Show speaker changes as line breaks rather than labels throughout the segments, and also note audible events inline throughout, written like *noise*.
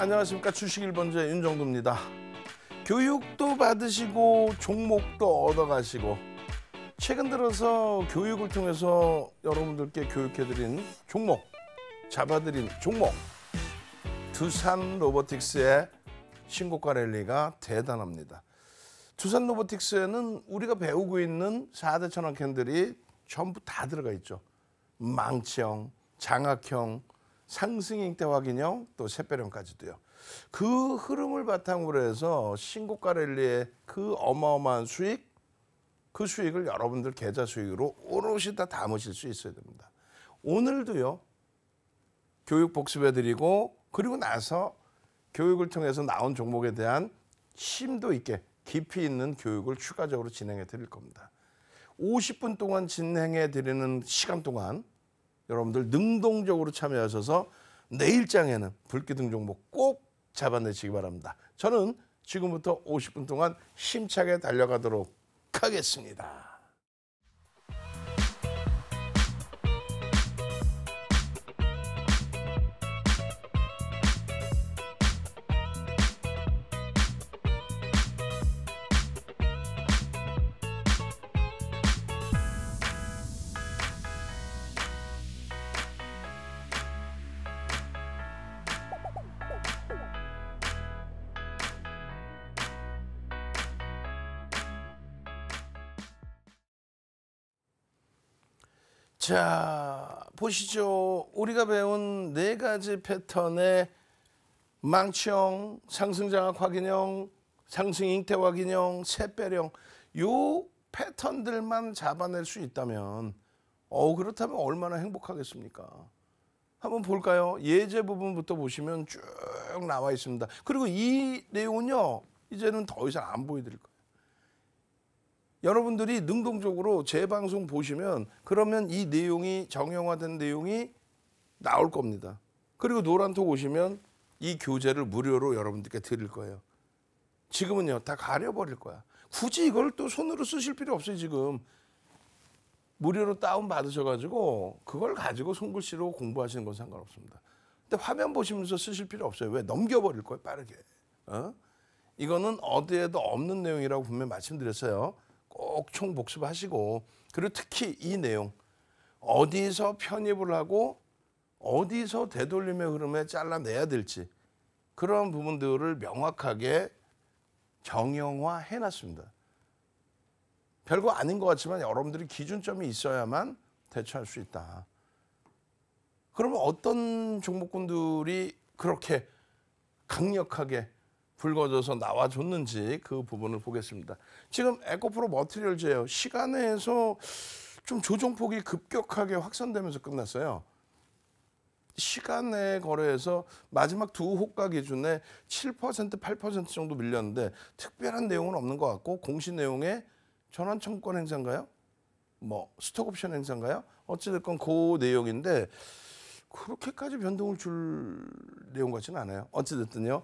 안녕하십니까 주식일번지의 윤정두입니다. 교육도 받으시고 종목도 얻어가시고 최근 들어서 교육을 통해서 여러분들께 교육해드린 종목 잡아드린 종목 두산 로보틱스의 신고가 랠리가 대단합니다. 두산 로보틱스에는 우리가 배우고 있는 4대 천왕캔들이 전부 다 들어가 있죠. 망치형, 장악형, 상승인 대 확인형 또 새별형까지도요. 그 흐름을 바탕으로 해서 신고가 랠리의 그 어마어마한 수익 그 수익을 여러분들 계좌 수익으로 오롯이 다 담으실 수 있어야 됩니다. 오늘도요. 교육 복습해 드리고 그리고 나서 교육을 통해서 나온 종목에 대한 심도 있게 깊이 있는 교육을 추가적으로 진행해 드릴 겁니다. 50분 동안 진행해 드리는 시간 동안 여러분들 능동적으로 참여하셔서 내 일장에는 불기둥 종목 꼭 잡아내시기 바랍니다. 저는 지금부터 50분 동안 힘차게 달려가도록 하겠습니다. 자, 보시죠. 우리가 배운 네 가지 패턴의 망치형, 상승장악 확인형, 상승잉태 확인형, 새배령 요 패턴들만 잡아낼 수 있다면 어 그렇다면 얼마나 행복하겠습니까? 한번 볼까요? 예제 부분부터 보시면 쭉 나와 있습니다. 그리고 이 내용은요. 이제는 더 이상 안 보여드릴 거예요. 여러분들이 능동적으로 재 방송 보시면 그러면 이 내용이 정형화된 내용이 나올 겁니다. 그리고 노란톡 오시면 이 교재를 무료로 여러분들께 드릴 거예요. 지금은요 다 가려버릴 거야. 굳이 이걸 또 손으로 쓰실 필요 없어요 지금. 무료로 다운 받으셔가지고 그걸 가지고 손글씨로 공부하시는 건 상관없습니다. 근데 화면 보시면서 쓰실 필요 없어요. 왜 넘겨버릴 거예요 빠르게. 어? 이거는 어디에도 없는 내용이라고 분명히 말씀드렸어요. 꼭 총복습하시고 그리고 특히 이 내용 어디서 편입을 하고 어디서 되돌림의 흐름에 잘라내야 될지 그런 부분들을 명확하게 정형화 해놨습니다. 별거 아닌 것 같지만 여러분들이 기준점이 있어야만 대처할 수 있다. 그러면 어떤 종목군들이 그렇게 강력하게 불거져서 나와줬는지 그 부분을 보겠습니다. 지금 에코프로 머티리얼제요. 시간에서 좀 조정폭이 급격하게 확산되면서 끝났어요. 시간 에 거래에서 마지막 두 호가 기준에 7% 8% 정도 밀렸는데 특별한 내용은 없는 것 같고 공시 내용에 전환청권 행사인가요? 뭐 스톡옵션 행사인가요? 어찌됐건 그 내용인데 그렇게까지 변동을 줄 내용 같지는 않아요. 어찌됐든요.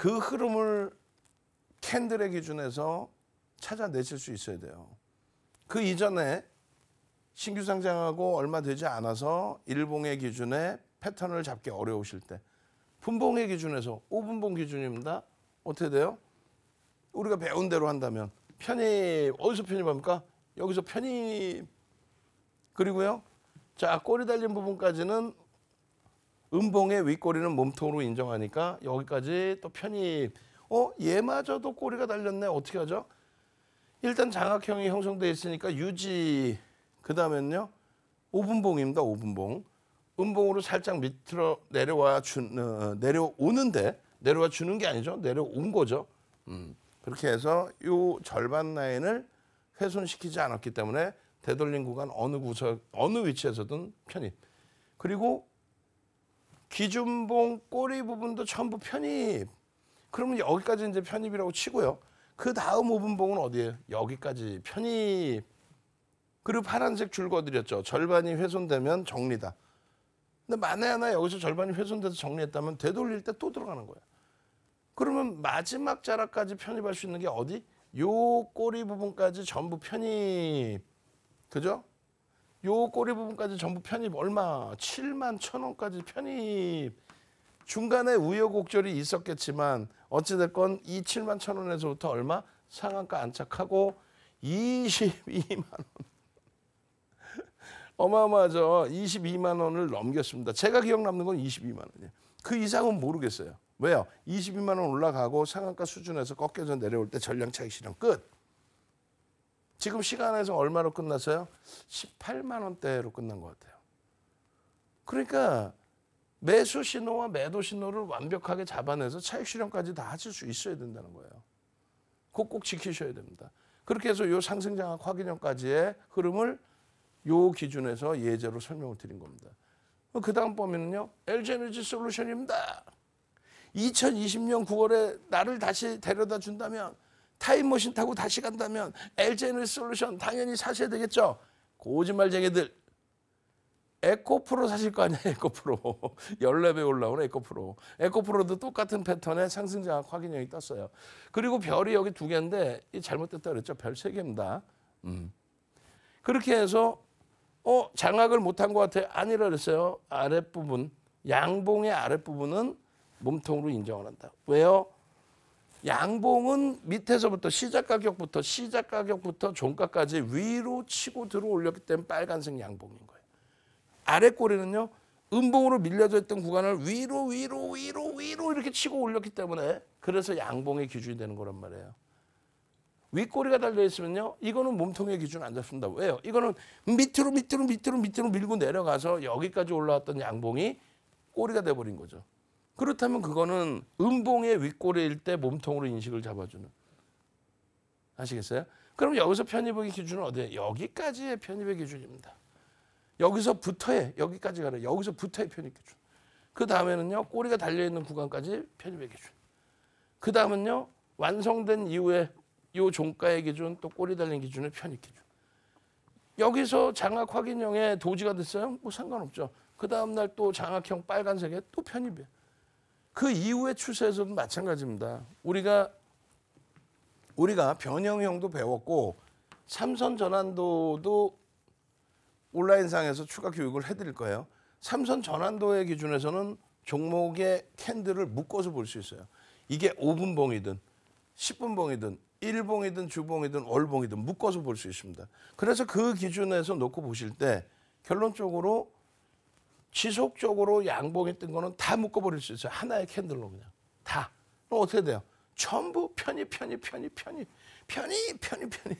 그 흐름을 캔들의 기준에서 찾아내실 수 있어야 돼요. 그 이전에 신규 상장하고 얼마 되지 않아서 일봉의 기준에 패턴을 잡기 어려우실 때 분봉의 기준에서 5분봉 기준입니다. 어떻게 돼요? 우리가 배운 대로 한다면 편입 어디서 편입합니까? 여기서 편입 그리고요. 자 꼬리 달린 부분까지는 은봉의 윗꼬리는 몸통으로 인정하니까 여기까지 또 편입. 어? 얘마저도 꼬리가 달렸네. 어떻게 하죠? 일단 장악형이 형성돼 있으니까 유지. 그 다음에는요. 오분봉입니다. 오분봉. 음봉으로 살짝 밑으로 내려와 주, 어, 내려오는데 내려와 주는 게 아니죠. 내려온 거죠. 음, 그렇게 해서 요 절반 라인을 훼손시키지 않았기 때문에 되돌린 구간 어느 구석 어느 위치에서든 편입. 그리고 기준봉 꼬리 부분도 전부 편입. 그러면 여기까지 이제 편입이라고 치고요. 그 다음 5분봉은 어디에요? 여기까지 편입. 그리고 파란색 줄 거드렸죠. 절반이 훼손되면 정리다. 근데 만에 하나 여기서 절반이 훼손돼서 정리했다면 되돌릴 때 또 들어가는 거예요. 그러면 마지막 자락까지 편입할 수 있는 게 어디? 요 꼬리 부분까지 전부 편입. 그죠? 요 꼬리 부분까지 전부 편입 얼마? 7만 천 원까지 편입. 중간에 우여곡절이 있었겠지만 어찌됐건 이 7만 천 원에서부터 얼마? 상한가 안착하고 22만 원. 어마어마하죠. 22만 원을 넘겼습니다. 제가 기억 남는 건 22만 원이에요. 그 이상은 모르겠어요. 왜요? 22만 원 올라가고 상한가 수준에서 꺾여서 내려올 때 전량차익 실현 끝. 지금 시간에서 얼마로 끝났어요? 18만 원대로 끝난 것 같아요. 그러니까 매수 신호와 매도 신호를 완벽하게 잡아내서 차익 실현까지 다 하실 수 있어야 된다는 거예요. 꼭꼭 지키셔야 됩니다. 그렇게 해서 요 상승 장학 확인형까지의 흐름을 요 기준에서 예제로 설명을 드린 겁니다. 그 다음 범위는요. LG에너지 솔루션입니다. 2020년 9월에 나를 다시 데려다 준다면 타임머신 타고 다시 간다면 엘제에너지 솔루션 당연히 사셔야 되겠죠. 고짓말쟁이들 에코프로 사실 거 아니야 *laughs* 에코프로 14배 올라오는 에코프로 에코프로도 똑같은 패턴의 상승장악 확인형이 떴어요 그리고 별이 여기 두 개인데 잘못됐다 그랬죠 별 세 개입니다 음. 그렇게 해서 어 장악을 못한 것 같아요 아니라 그랬어요 아랫부분 양봉의 아랫부분은 몸통으로 인정을 한다 왜요 양봉은 밑에서부터 시작 가격부터 시작 가격부터 종가까지 위로 치고 들어올렸기 때문에 빨간색 양봉인 거예요. 아래 꼬리는요. 음봉으로 밀려져 있던 구간을 위로 위로 위로 위로 이렇게 치고 올렸기 때문에 그래서 양봉의 기준이 되는 거란 말이에요. 윗꼬리가 달려 있으면요. 이거는 몸통의 기준 안 잡습니다. 왜요? 이거는 밑으로 밑으로 밑으로 밑으로 밀고 내려가서 여기까지 올라왔던 양봉이 꼬리가 돼버린 거죠. 그렇다면 그거는 음봉의 윗꼬리일 때 몸통으로 인식을 잡아주는. 아시겠어요? 그럼 여기서 편입의 기준은 어디에? 여기까지의 편입의 기준입니다. 여기서부터의 여기까지 가는 여기서부터의 편입 기준. 그 다음에는요 꼬리가 달려 있는 구간까지 편입의 기준. 그 다음은요 완성된 이후에 요 종가의 기준 또 꼬리 달린 기준의 편입 기준. 여기서 장악 확인형에 도지가 됐어요? 뭐 상관없죠. 그 다음날 또 장악형 빨간색에 또 편입이에요. 그 이후의 추세에서도 마찬가지입니다. 우리가 우리가 변형형도 배웠고 삼선 전환도도 온라인상에서 추가 교육을 해드릴 거예요. 삼선 전환도의 기준에서는 종목의 캔들을 묶어서 볼 수 있어요. 이게 5분 봉이든 10분 봉이든 1봉이든 주봉이든 월봉이든 묶어서 볼 수 있습니다. 그래서 그 기준에서 놓고 보실 때 결론적으로 지속적으로 양봉했던 거는 다 묶어버릴 수 있어요. 하나의 캔들로 그냥. 다. 그럼 어떻게 돼요? 전부 편입, 편입, 편입, 편입, 편입, 편입, 편입.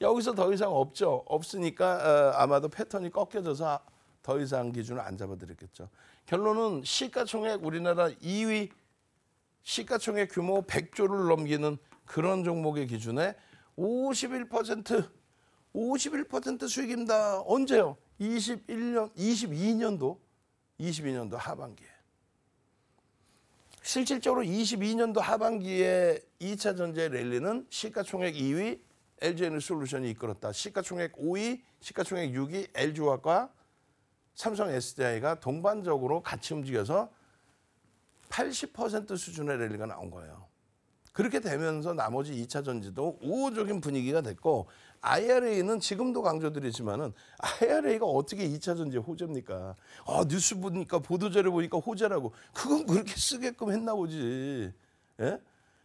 여기서 더 이상 없죠. 없으니까 어, 아마도 패턴이 꺾여져서 더 이상 기준을 안 잡아드렸겠죠. 결론은 시가총액 우리나라 2위 시가총액 규모 100조를 넘기는 그런 종목의 기준에 51% 51% 수익입니다. 언제요? 21년, 22년도, 22년도 하반기에. 실질적으로 22년도 하반기에 2차 전제 랠리는 시가총액 2위 LG 에너솔루션이 이끌었다. 시가총액 5위, 시가총액 6위 LG화학과 삼성 SDI가 동반적으로 같이 움직여서 80% 수준의 랠리가 나온 거예요. 그렇게 되면서 나머지 2차 전지도 우호적인 분위기가 됐고 IRA는 지금도 강조드리지만은 IRA가 어떻게 2차 전지 호재입니까? 아, 뉴스 보니까 보도자료 보니까 호재라고. 그건 그렇게 쓰게끔 했나 보지. 예?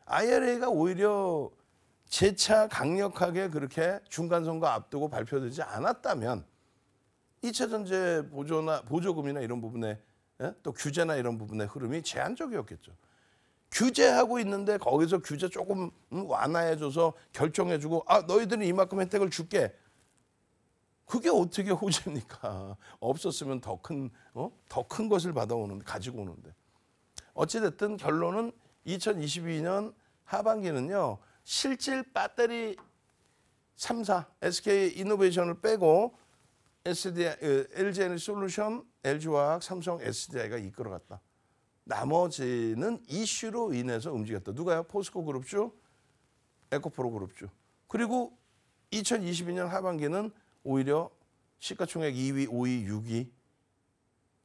IRA가 오히려 재차 강력하게 그렇게 중간 선거 앞두고 발표되지 않았다면 2차 전제 보조나 보조금이나 이런 부분에 예? 또 규제나 이런 부분의 흐름이 제한적이었겠죠. 규제하고 있는데 거기서 규제 조금 음, 완화해줘서 결정해주고 아 너희들은 이만큼 혜택을 줄게. 그게 어떻게 호재입니까? *laughs* 없었으면 더큰더큰 어? 것을 받아오는데 가지고 오는데 어찌 됐든 결론은 2022년 하반기는요 실질 배터리 3사 SK 이노베이션을 빼고 SDI, LG 에너지 솔루션, LG 화학, 삼성 SDI가 이끌어갔다. 나머지는 이슈로 인해서 움직였다. 누가요? 포스코 그룹주, 에코프로 그룹주. 그리고 2022년 하반기는 오히려 시가총액 2위, 5위, 6위,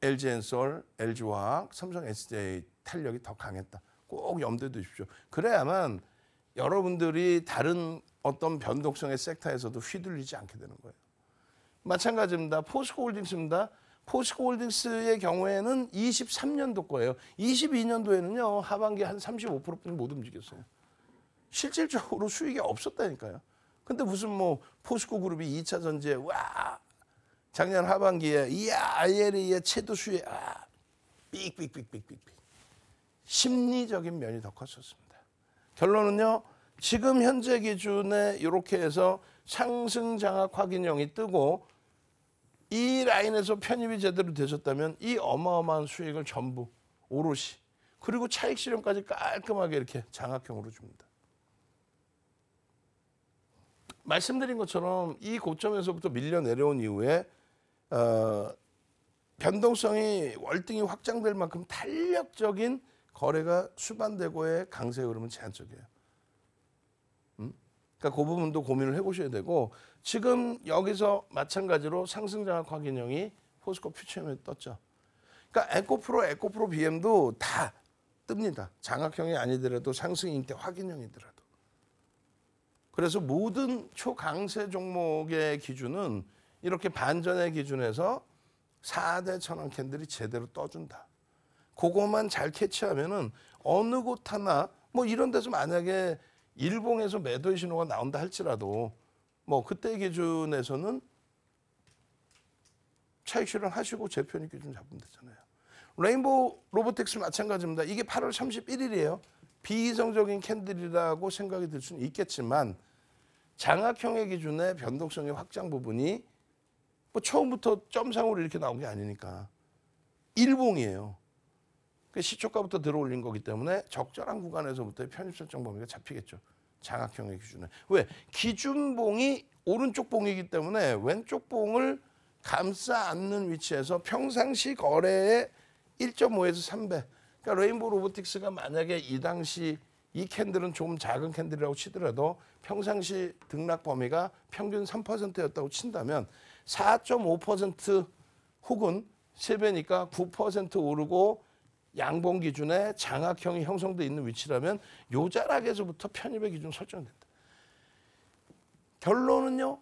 LG엔솔, LG화학, 삼성 SDI 탄력이 더 강했다. 꼭 염두에 두십시오. 그래야만 여러분들이 다른 어떤 변동성의 섹터에서도 휘둘리지 않게 되는 거예요. 마찬가지입니다. 포스코 홀딩스입니다. 포스코홀딩스의 경우에는 23년도 거예요. 22년도에는요 하반기 한 35%뿐이 못 움직였어요. 실질적으로 수익이 없었다니까요. 근데 무슨 뭐 포스코 그룹이 2차 전지에 와 작년 하반기에 이야 ILE의 채도 수혜 아 삑삑삑삑삑삑 심리적인 면이 더 컸었습니다. 결론은요. 지금 현재 기준에 이렇게 해서 상승 장악 확인형이 뜨고 이 라인에서 편입이 제대로 되셨다면 이 어마어마한 수익을 전부 오롯이 그리고 차익 실현까지 깔끔하게 이렇게 장학형으로 줍니다. 말씀드린 것처럼 이 고점에서부터 밀려 내려온 이후에 어, 변동성이 월등히 확장될 만큼 탄력적인 거래가 수반되고의 강세 흐름은 제한적이에요. 그러니까 그 부분도 고민을 해보셔야 되고 지금 여기서 마찬가지로 상승장악 확인형이 포스코 퓨처엠에 떴죠. 그러니까 에코프로, 에코프로 BM도 다 뜹니다. 장악형이 아니더라도 상승인 때 확인형이더라도. 그래서 모든 초강세 종목의 기준은 이렇게 반전의 기준에서 4대 천왕 캔들이 제대로 떠준다. 그거만 잘 캐치하면은 어느 곳 하나 뭐 이런 데서 만약에 일봉에서 매도의 신호가 나온다 할지라도 뭐 그때 기준에서는 차익 실현하시고 재편익 기준 잡으면 되잖아요. 레인보우 로보틱스 마찬가지입니다. 이게 8월 31일이에요. 비이성적인 캔들이라고 생각이 들 수는 있겠지만 장학형의 기준에 변동성의 확장 부분이 뭐 처음부터 점상으로 이렇게 나온 게 아니니까 일봉이에요. 시초가부터 들어올린 거기 때문에 적절한 구간에서부터 편입 설정 범위가 잡히겠죠. 장학형의 기준에. 왜? 기준봉이 오른쪽 봉이기 때문에 왼쪽 봉을 감싸 안는 위치에서 평상시 거래의 1.5에서 3배. 그러니까 레인보우 로보틱스가 만약에 이 당시 이 캔들은 좀 작은 캔들이라고 치더라도 평상시 등락 범위가 평균 3%였다고 친다면 4.5% 혹은 3배니까 9% 오르고 양봉 기준에 장악형이 형성돼 있는 위치라면 요자락에서부터 편입의 기준 설정된다. 결론은요.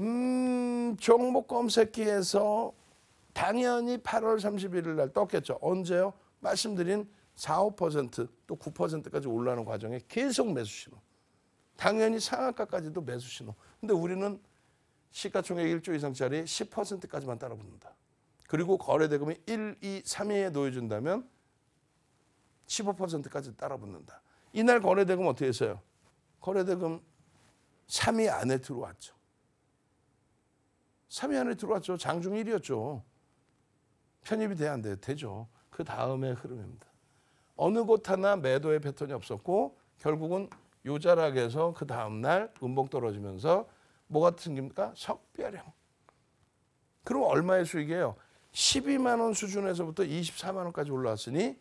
음, 종목 검색기에서 당연히 8월 31일 날 떴겠죠. 언제요? 말씀드린 4, 5%또 9%까지 올라가는 과정에 계속 매수 신호. 당연히 상한가까지도 매수 신호. 근데 우리는 시가총액 1조 이상짜리 10%까지만 따라붙는다. 그리고 거래대금이 1, 2, 3위에 놓여준다면 15%까지 따라붙는다. 이날 거래대금 어떻게 했어요? 거래대금 3위 안에 들어왔죠. 3위 안에 들어왔죠. 장중 1위였죠. 편입이 돼야 안 돼요? 되죠. 그 다음의 흐름입니다. 어느 곳 하나 매도의 패턴이 없었고 결국은 요자락에서 그 다음날 음봉 떨어지면서 뭐가 생깁니까? 석별형. 그럼 얼마의 수익이에요? 12만 원 수준에서부터 24만 원까지 올라왔으니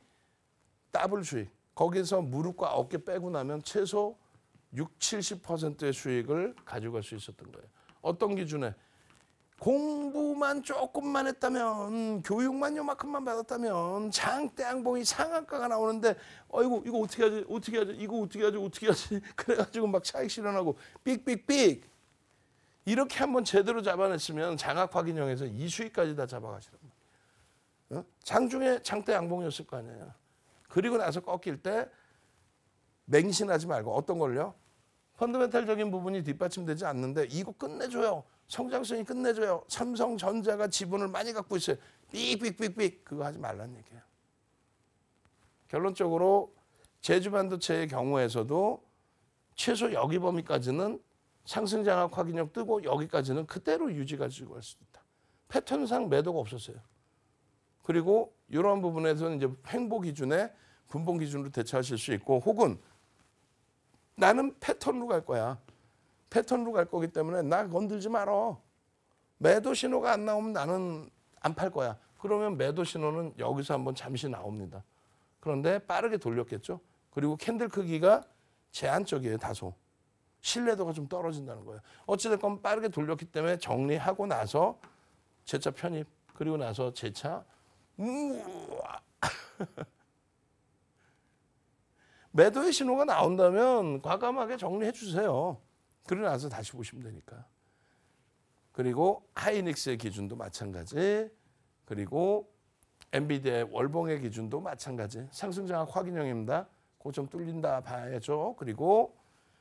더블 수익. 거기서 무릎과 어깨 빼고 나면 최소 6, 70%의 수익을 가져갈 수 있었던 거예요. 어떤 기준에 공부만 조금만 했다면 교육만 요만큼만 받았다면 장대양봉이 상한가가 나오는데 어이구 이거 어떻게 하지 어떻게 하지 이거 어떻게 하지 어떻게 하지 *laughs* 그래가지고 막 차익 실현하고 삑삑삑 이렇게 한번 제대로 잡아냈으면 장학 확인형에서 이수익까지 다 잡아가시는 거예요. 어? 장중에 장대 양봉이었을 거 아니에요. 그리고 나서 꺾일 때 맹신하지 말고 어떤 걸요? 펀더멘탈적인 부분이 뒷받침되지 않는데 이거 끝내줘요. 성장성이 끝내줘요. 삼성전자가 지분을 많이 갖고 있어요. 삑삑삑삑 그거 하지 말란 얘기예요. 결론적으로 제주반도체의 경우에서도 최소 여기 범위까지는 상승장악 확인력 뜨고 여기까지는 그대로 유지가지고 할수 있다. 패턴상 매도가 없었어요. 그리고 이런 부분에서는 이제 횡보 기준에 분봉 기준으로 대처하실 수 있고 혹은 나는 패턴으로 갈 거야. 패턴으로 갈 거기 때문에 나 건들지 말어. 매도 신호가 안 나오면 나는 안 팔 거야. 그러면 매도 신호는 여기서 한번 잠시 나옵니다. 그런데 빠르게 돌렸겠죠. 그리고 캔들 크기가 제한적이에요. 다소. 신뢰도가 좀 떨어진다는 거예요. 어찌됐건 빠르게 돌렸기 때문에 정리하고 나서 제차 편입 그리고 나서 제차 우와 *laughs* 매도의 신호가 나온다면 과감하게 정리해 주세요. 그러고 나서 다시 보시면 되니까. 그리고 하이닉스의 기준도 마찬가지. 그리고 엔비디아의 월봉의 기준도 마찬가지. 상승장악 확인형입니다. 고점 뚫린다 봐야죠. 그리고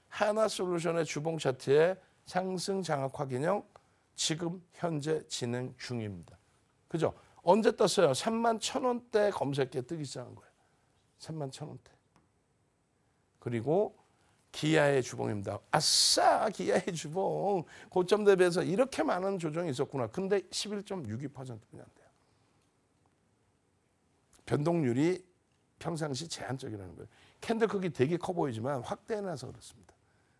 하나솔루션의 주봉 차트에 상승 장악 확인형 지금 현재 진행 중입니다. 그죠? 언제 떴어요? 3만 1천 원대 검색기에 뜨기 시작한 거예요. 3만 1천 원대. 그리고 기아의 주봉입니다. 아싸 기아의 주봉 고점 대비해서 이렇게 많은 조정이 있었구나. 근데 11.62%뿐이 안 돼요. 변동률이 평상시 제한적이라는 거예요. 캔들 크기 되게 커 보이지만 확대해놔서 그렇습니다.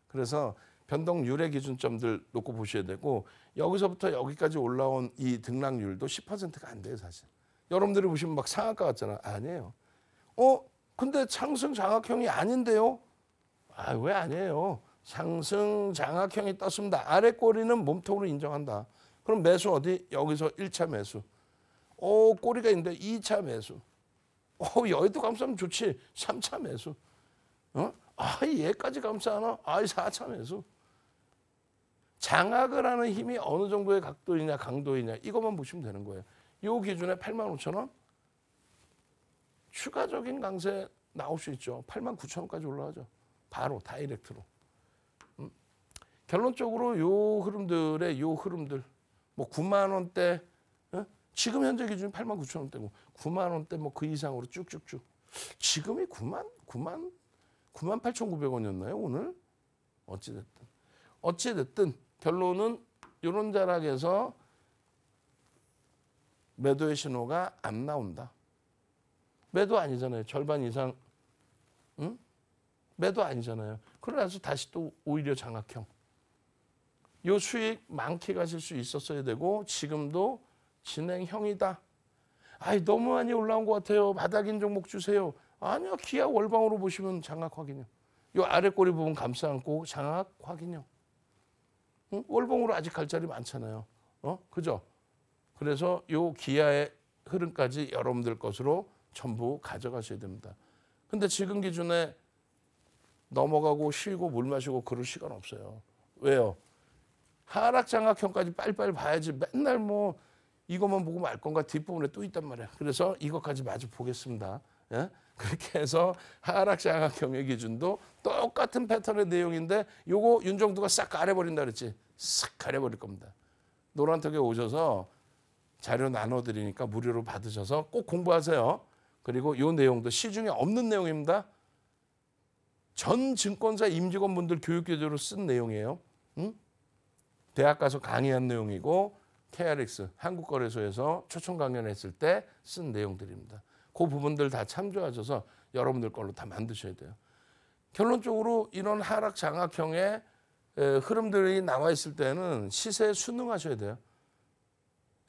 그래서 변동률의 기준점들 놓고 보셔야 되고 여기서부터 여기까지 올라온 이 등락률도 10%가 안 돼요 사실. 여러분들이 보시면 막 상한가 같잖아. 아니에요. 어? 근데 상승 장악형이 아닌데요. 아, 왜 아니에요? 상승 장악형이 떴습니다. 아래 꼬리는 몸통으로 인정한다. 그럼 매수 어디? 여기서 1차 매수. 오, 꼬리가 있는데 2차 매수. 오, 여의도 감싸면 좋지. 3차 매수. 어? 아, 얘까지 감싸나? 아, 4차 매수. 장악을 하는 힘이 어느 정도의 각도이냐, 강도이냐. 이것만 보시면 되는 거예요. 요 기준에 8만 5천 원. 추가적인 강세 나올 수 있죠. 8만 9천 원까지 올라가죠. 바로 다이렉트로. 음. 결론적으로 요 흐름들의 요 흐름들 뭐 9만 원대 어? 지금 현재 기준 8만 9천 원대고 9만 원대 뭐 그 이상으로 쭉쭉쭉 지금이 9만 9만 9만 8 9 0원이었나요 오늘 어찌 됐든 어찌 됐든 결론은 요런 자락에서 매도의 신호가 안 나온다. 매도 아니잖아요. 절반 이상, 응? 매도 아니잖아요. 그러면서 다시 또 오히려 장악형. 요 수익 많게 가실 수 있었어야 되고 지금도 진행형이다. 아이 너무 많이 올라온 것 같아요. 바닥인 종목 주세요. 아니요. 기아 월방으로 보시면 장악 확인형. 요 아래 꼬리 부분 감싸 안고 장악 확인형. 응? 월봉으로 아직 갈 자리 많잖아요. 어? 그죠? 그래서 요 기아의 흐름까지 여러분들 것으로 전부 가져가셔야 됩니다. 근데 지금 기준에 넘어가고 쉬고 물 마시고 그럴 시간 없어요. 왜요? 하락 장학형까지 빨리빨리 봐야지 맨날 뭐 이것만 보고 말 건가 뒷부분에 또 있단 말이야. 그래서 이것까지 마저 보겠습니다. 예? 그렇게 해서 하락 장학 형의 기준도 똑같은 패턴의 내용인데 요거 윤정두가 싹 가려버린다 그랬지. 싹 가려버릴 겁니다. 노란턱에 오셔서 자료 나눠드리니까 무료로 받으셔서 꼭 공부하세요. 그리고 이 내용도 시중에 없는 내용입니다. 전 증권사 임직원분들 교육교재로 쓴 내용이에요. 응? 대학 가서 강의한 내용이고 KRX 한국거래소에서 초청 강연했을 때 쓴 내용들입니다. 그 부분들 다 참조하셔서 여러분들 걸로 다 만드셔야 돼요. 결론적으로 이런 하락 장악형의 흐름들이 나와 있을 때는 시세에 순응하셔야 돼요.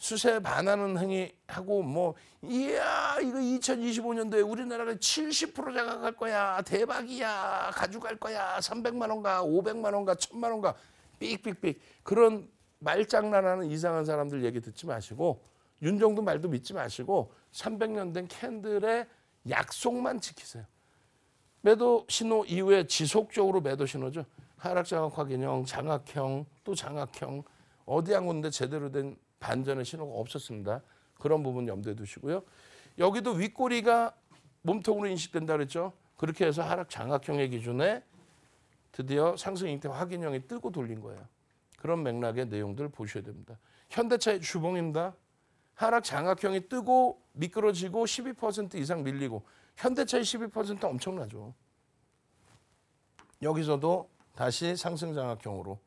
수세 반하는 행위하고 뭐 이야 이거 2025년도에 우리나라가 70%가 가할 거야 대박이야 가져갈 거야 300만 원가 500만 원가 1000만 원가 삑삑삑 그런 말장난하는 이상한 사람들 얘기 듣지 마시고 윤정도 말도 믿지 마시고 300년 된 캔들의 약속만 지키세요. 매도 신호 이후에 지속적으로 매도 신호죠. 하락장악화 개념, 장악형, 또 장악형, 어디 한 군데 제대로 된 반전의 신호가 없었습니다. 그런 부분 염두에 두시고요. 여기도 윗꼬리가 몸통으로 인식된다 그랬죠. 그렇게 해서 하락 장악형의 기준에 드디어 상승 잉태 확인형이 뜨고 돌린 거예요. 그런 맥락의 내용들 보셔야 됩니다. 현대차의 주봉입니다. 하락 장악형이 뜨고 미끄러지고 12% 이상 밀리고 현대차의 12% 엄청나죠. 여기서도 다시 상승 장악형으로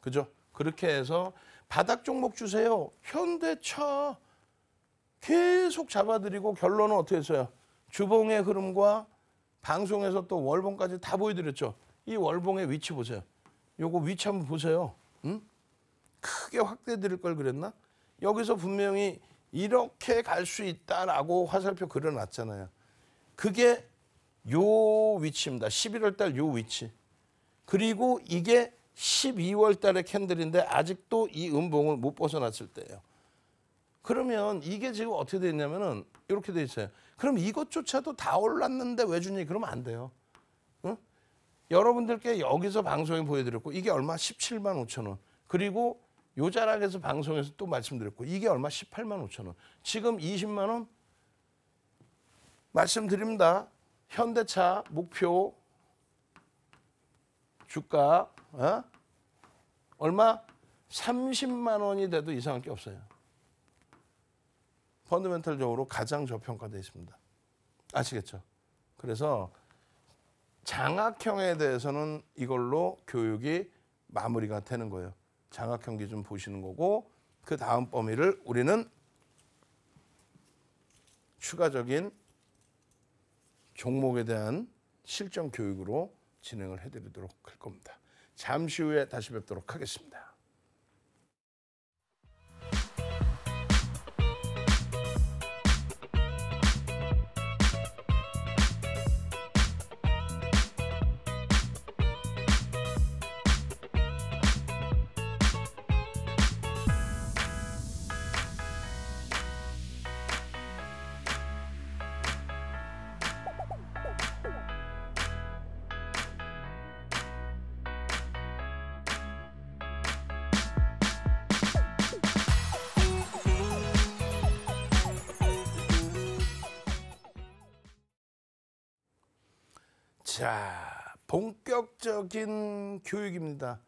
그죠? 그렇게 해서 바닥 종목 주세요. 현대차 계속 잡아드리고 결론은 어떻게 했어요? 주봉의 흐름과 방송에서 또 월봉까지 다 보여드렸죠. 이 월봉의 위치 보세요. 요거 위치 한번 보세요. 응? 크게 확대 드릴 걸 그랬나? 여기서 분명히 이렇게 갈 수 있다라고 화살표 그려놨잖아요. 그게 요 위치입니다. 11월 달 요 위치. 그리고 이게 12월 달에 캔들인데 아직도 이 음봉을 못 벗어났을 때예요. 그러면 이게 지금 어떻게 되 있냐면은 이렇게 돼 있어요. 그럼 이것조차도 다 올랐는데 왜 주니? 그러면 안 돼요. 응? 여러분들께 여기서 방송에 보여드렸고 이게 얼마? 17만 5천 원. 그리고 요자락에서 방송에서 또 말씀드렸고 이게 얼마? 18만 5천 원. 지금 20만 원 말씀드립니다. 현대차 목표 주가 어? 얼마? 30만 원이 돼도 이상할 게 없어요. 펀드멘털적으로 가장 저평가되어 있습니다. 아시겠죠? 그래서 장학형에 대해서는 이걸로 교육이 마무리가 되는 거예요. 장학형 기준 보시는 거고 그 다음 범위를 우리는 추가적인 종목에 대한 실전 교육으로 진행을 해드리도록 할 겁니다. 잠시 후에 다시 뵙도록 하겠습니다. 자, 본격적인 교육입니다.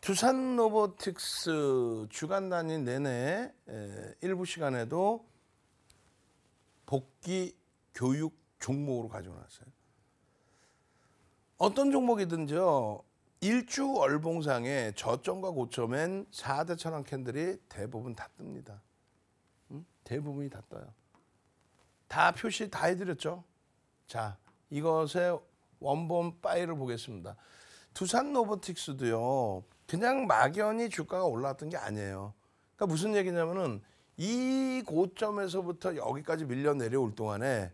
두산 로보틱스 주간 단위 내내 일부 시간에도 복귀 교육 종목으로 가져놨어요. 어떤 종목이든지요. 일주 얼봉상의 저점과 고점엔 4대 천왕 캔들이 대부분 다 뜹니다. 응? 대부분이 다 떠요. 다 표시 다 해드렸죠. 자, 이것의 원본 파일을 보겠습니다. 두산 로보틱스도요. 그냥 막연히 주가가 올라왔던 게 아니에요. 그러니까 무슨 얘기냐면은 이 고점에서부터 여기까지 밀려 내려올 동안에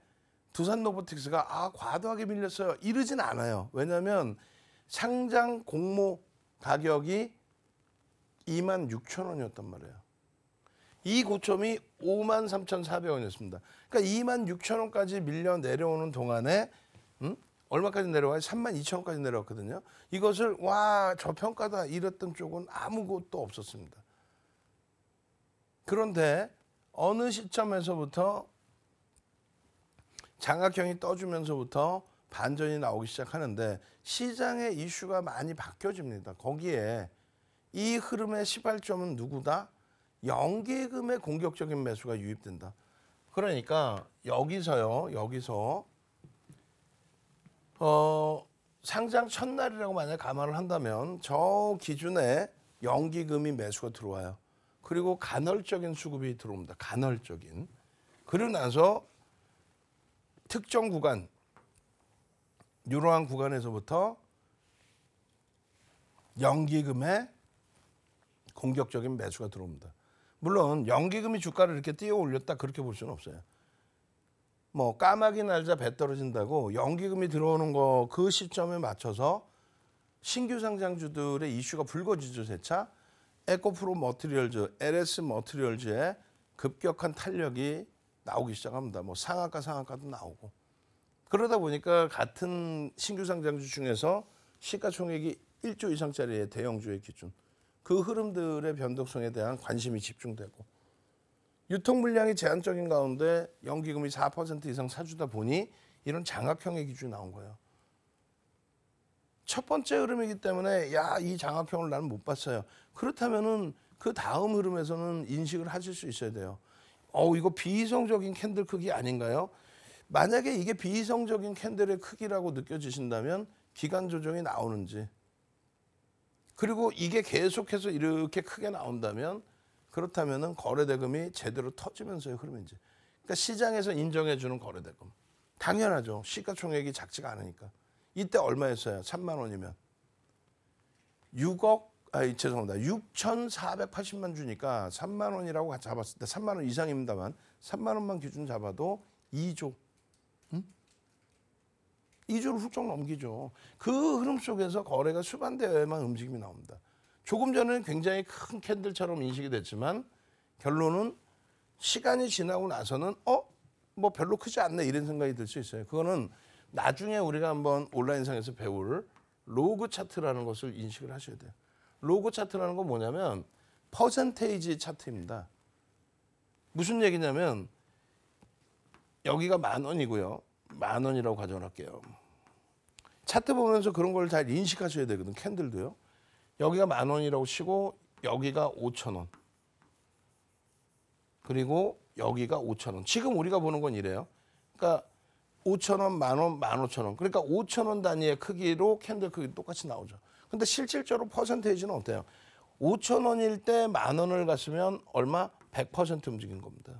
두산 로보틱스가 아 과도하게 밀렸어요 이러진 않아요. 왜냐하면 상장 공모 가격이 2만 6천 원이었단 말이에요. 이 고점이 5만 3 4 0원이었습니다 그러니까 2만 6천 원까지 밀려 내려오는 동안에 음? 얼마까지 내려와요? 3만 2천 원까지 내려왔거든요. 이것을 와 저평가다 이랬던 쪽은 아무것도 없었습니다. 그런데 어느 시점에서부터 장악형이 떠주면서부터 반전이 나오기 시작하는데 시장의 이슈가 많이 바뀌어집니다. 거기에 이 흐름의 시발점은 누구다? 연계금의 공격적인 매수가 유입된다. 그러니까 여기서요. 여기서 어, 상장 첫날이라고 만약 감안을 한다면 저 기준에 연기금이 매수가 들어와요. 그리고 간헐적인 수급이 들어옵니다. 간헐적인. 그리고 나서 특정 구간 유로한 구간에서부터 연기금에 공격적인 매수가 들어옵니다. 물론 연기금이 주가를 이렇게 뛰어 올렸다 그렇게 볼 수는 없어요. 뭐 까마귀 날자 배 떨어진다고 연기금이 들어오는 거 그 시점에 맞춰서 신규 상장주들의 이슈가 불거지죠 세차 에코프로 머트리얼즈, LS 머트리얼즈의 급격한 탄력이 나오기 시작합니다. 뭐 상한가 상한가도 나오고 그러다 보니까 같은 신규 상장주 중에서 시가총액이 1조 이상짜리의 대형주의 기준 그 흐름들의 변동성에 대한 관심이 집중되고 유통 물량이 제한적인 가운데 연기금이 4% 이상 사주다 보니 이런 장학형의 기준이 나온 거예요. 첫 번째 흐름이기 때문에 야 이 장학형을 나는 못 봤어요. 그렇다면은 그 다음 흐름에서는 인식을 하실 수 있어야 돼요. 어 이거 비이성적인 캔들 크기 아닌가요? 만약에 이게 비이성적인 캔들의 크기라고 느껴지신다면 기간 조정이 나오는지 그리고 이게 계속해서 이렇게 크게 나온다면 그렇다면은 거래대금이 제대로 터지면서의 흐름인지. 그러니까 시장에서 인정해 주는 거래대금. 당연하죠. 시가총액이 작지가 않으니까. 이때 얼마였어요? 3만 원이면. 6억 아 죄송합니다. 6,480만 주니까 3만 원이라고 잡았을 때 3만 원 이상입니다만 3만 원만 기준 잡아도 2조. 응? 2주를 훌쩍 넘기죠. 그 흐름 속에서 거래가 수반되어야만 움직임이 나옵니다. 조금 전에는 굉장히 큰 캔들처럼 인식이 됐지만 결론은 시간이 지나고 나서는 어? 뭐 별로 크지 않네 이런 생각이 들 수 있어요. 그거는 나중에 우리가 한번 온라인상에서 배울 로그 차트라는 것을 인식을 하셔야 돼요. 로그 차트라는 건 뭐냐면 퍼센테이지 차트입니다. 무슨 얘기냐면 여기가 만 원이고요. 만 원이라고 가정을 할게요. 차트 보면서 그런 걸 잘 인식하셔야 되거든. 캔들도요. 여기가 만 원이라고 치고 여기가 5천 원. 그리고 여기가 5천 원. 지금 우리가 보는 건 이래요. 그러니까 5천 원, 만 원, 만오천 원. 그러니까 5천 원 단위의 크기로 캔들 크기 똑같이 나오죠. 근데 실질적으로 퍼센테이지는 어때요? 5천 원일 때 만 원을 갔으면 얼마? 100% 움직인 겁니다.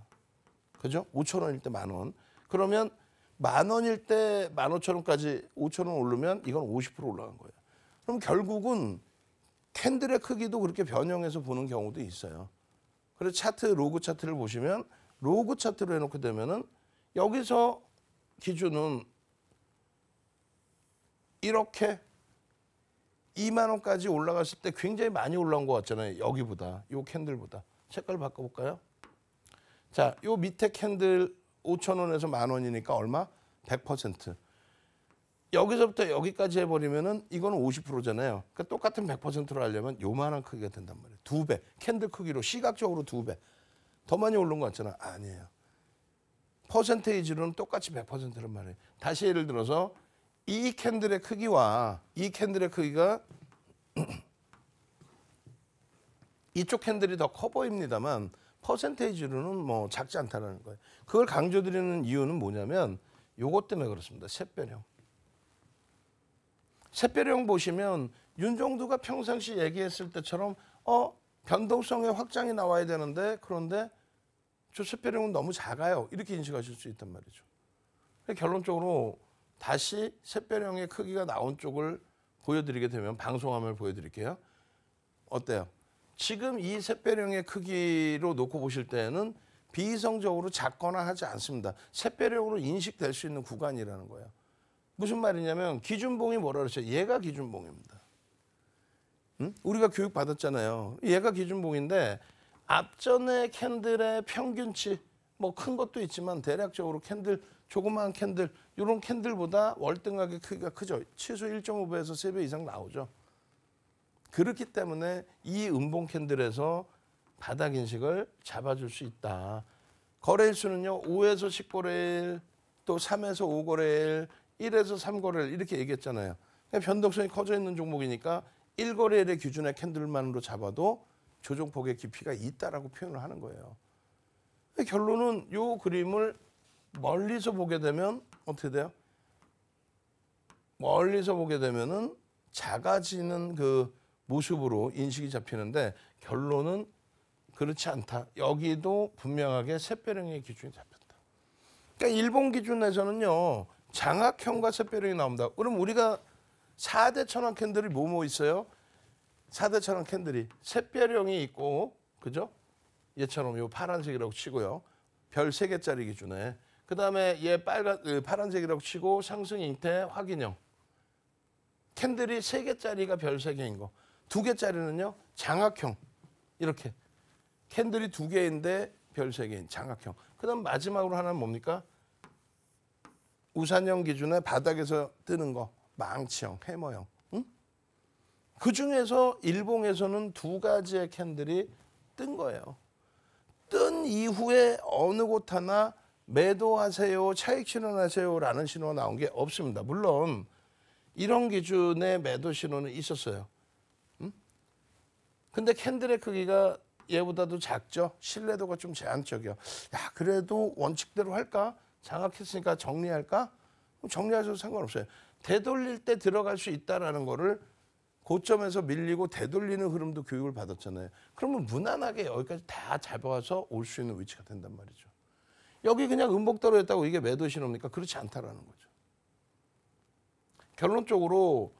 그죠? 5천 원일 때 만 원. 그러면 만 원일 때 만 오천 원까지 오천 원 오르면 이건 오십 프로 올라간 거예요. 그럼 결국은 캔들의 크기도 그렇게 변형해서 보는 경우도 있어요. 그래서 차트 로그 차트를 보시면 로그 차트로 해놓게 되면은 여기서 기준은 이렇게 2만 원까지 올라갔을 때 굉장히 많이 올라온 것 같잖아요. 여기보다 요 캔들보다 색깔 바꿔볼까요? 자, 요 밑에 캔들 5천 원에서 만 원이니까 얼마? 100%. 여기서부터 여기까지 해버리면은 이건 50%잖아요. 그러니까 똑같은 100%로 하려면 요만한 크기가 된단 말이에요. 두 배. 캔들 크기로 시각적으로 두 배. 더 많이 오른 것 같잖아. 아니에요. 퍼센테이지로는 똑같이 100%란 말이에요. 다시 예를 들어서 이 캔들의 크기와 이 캔들의 크기가 *clears throat* 이쪽 캔들이 더 커 보입니다만 퍼센테이지로는 뭐 작지 않다는 거예요. 그걸 강조드리는 이유는 뭐냐면 요것 때문에 그렇습니다. 샛별형. 샛별형 보시면 윤종두가 평상시 얘기했을 때처럼 어 변동성의 확장이 나와야 되는데 그런데 저 샛별형은 너무 작아요. 이렇게 인식하실 수 있단 말이죠. 결론적으로 다시 샛별형의 크기가 나온 쪽을 보여드리게 되면 방송화면을 보여드릴게요. 어때요? 지금 이 샛배령의 크기로 놓고 보실 때는 비이성적으로 작거나 하지 않습니다. 샛배령으로 인식될 수 있는 구간이라는 거예요. 무슨 말이냐면 기준봉이 뭐라 그랬어 얘가 기준봉입니다. 응? 우리가 교육 받았잖아요. 얘가 기준봉인데 앞전의 캔들의 평균치 뭐 큰 것도 있지만 대략적으로 캔들 조그마한 캔들 이런 캔들보다 월등하게 크기가 크죠. 최소 1.5배에서 3배 이상 나오죠. 그렇기 때문에 이 음봉 캔들에서 바닥 인식을 잡아줄 수 있다. 거래일수는요. 5에서 10거래일, 또 3에서 5거래일, 1에서 3거래일 이렇게 얘기했잖아요. 그러니까 변동성이 커져 있는 종목이니까 1거래일의 기준의 캔들만으로 잡아도 조정폭의 깊이가 있다라고 표현을 하는 거예요. 결론은 이 그림을 멀리서 보게 되면 어떻게 돼요? 멀리서 보게 되면은 작아지는 그 모습으로 인식이 잡히는데 결론은 그렇지 않다. 여기도 분명하게 세배령의 기준이 잡혔다. 그러니까 일본 기준에서는요. 장학형과 세배령이 나온다. 그럼 우리가 4대 천왕 캔들이 뭐뭐 있어요? 4대 천왕 캔들이 세배령이 있고 그죠? 얘처럼 요 파란색이라고 치고요. 별 3개짜리 기준에 그다음에 얘 빨간 그 파란색이라고 치고 상승 잉태 확인형 캔들이 3개짜리가 별 3개인 거. 두 개짜리는요 장학형 이렇게 캔들이 두 개인데 별 세 개인 장학형 그다음 마지막으로 하나는 뭡니까? 우산형 기준에 바닥에서 뜨는 거 망치형, 해머형. 응? 그 중에서 일봉에서는 두 가지의 캔들이 뜬 거예요. 뜬 이후에 어느 곳 하나 매도하세요, 차익 신원하세요라는 신호가 나온 게 없습니다. 물론 이런 기준의 매도 신호는 있었어요. 근데 캔들의 크기가 얘보다도 작죠. 신뢰도가 좀 제한적이야. 야, 그래도 원칙대로 할까? 장악했으니까 정리할까? 정리하셔도 상관없어요. 되돌릴 때 들어갈 수 있다라는 거를 고점에서 밀리고 되돌리는 흐름도 교육을 받았잖아요. 그러면 무난하게 여기까지 다 잡아와서 올 수 있는 위치가 된단 말이죠. 여기 그냥 음복 떨로했다고 이게 매도 신호입니까? 그렇지 않다라는 거죠. 결론적으로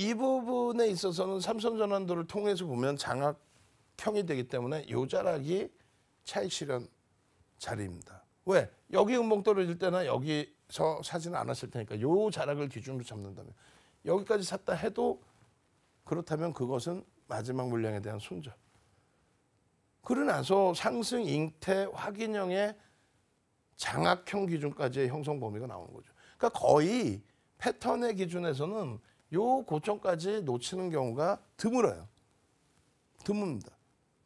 이 부분에 있어서는 삼성전환도를 통해서 보면 장악형이 되기 때문에 요자락이 차익 실현 자리입니다. 왜? 여기 음봉 떨어질 때나 여기서 사지는 않았을 테니까 요 자락을 기준으로 잡는다면 여기까지 샀다 해도 그렇다면 그것은 마지막 물량에 대한 손절. 그러나서 상승 잉태 확인형의 장악형 기준까지의 형성 범위가 나오는 거죠. 그러니까 거의 패턴의 기준에서는 요 고점까지 놓치는 경우가 드물어요. 드뭅니다.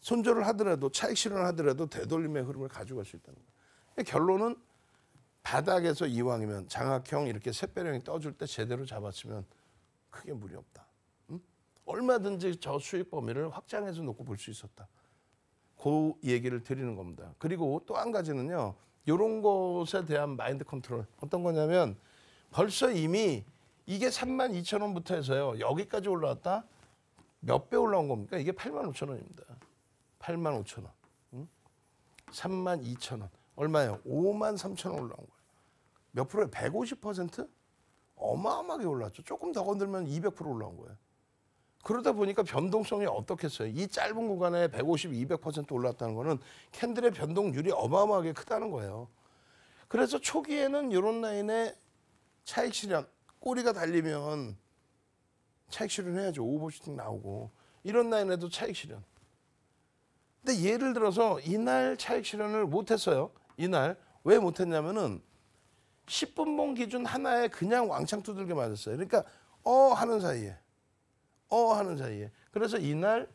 손절을 하더라도 차익 실현을 하더라도 되돌림의 흐름을 가져갈 수 있다는 거예요. 결론은 바닥에서 이왕이면 장학형 이렇게 새배령이 떠줄 때 제대로 잡았으면 크게 무리 없다. 응? 얼마든지 저 수익 범위를 확장해서 놓고 볼 수 있었다. 그 얘기를 드리는 겁니다. 그리고 또 한 가지는요. 이런 것에 대한 마인드 컨트롤. 어떤 거냐면 벌써 이미 이게 3만 2천 원부터 해서요. 여기까지 올라왔다. 몇 배 올라온 겁니까? 이게 8만 5천 원입니다. 8만 5천 원. 응? 3만 2천 원. 얼마예요? 5만 3천 원 올라온 거예요. 몇 프로에 150%? 어마어마하게 올랐죠. 조금 더 건들면 200% 올라온 거예요. 그러다 보니까 변동성이 어떻겠어요? 이 짧은 구간에 150, 200% 올랐다는 거는 캔들의 변동률이 어마어마하게 크다는 거예요. 그래서 초기에는 이런 라인의 차익 실현 꼬리가 달리면 차익 실현해야죠. 오버슈팅 나오고 이런 라인에도 차익 실현. 근데 예를 들어서 이날 차익 실현을 못했어요. 이날 왜 못했냐면은 10분봉 기준 하나에 그냥 왕창 두들겨 맞았어요. 그러니까 어 하는 사이에 어 하는 사이에 그래서 이날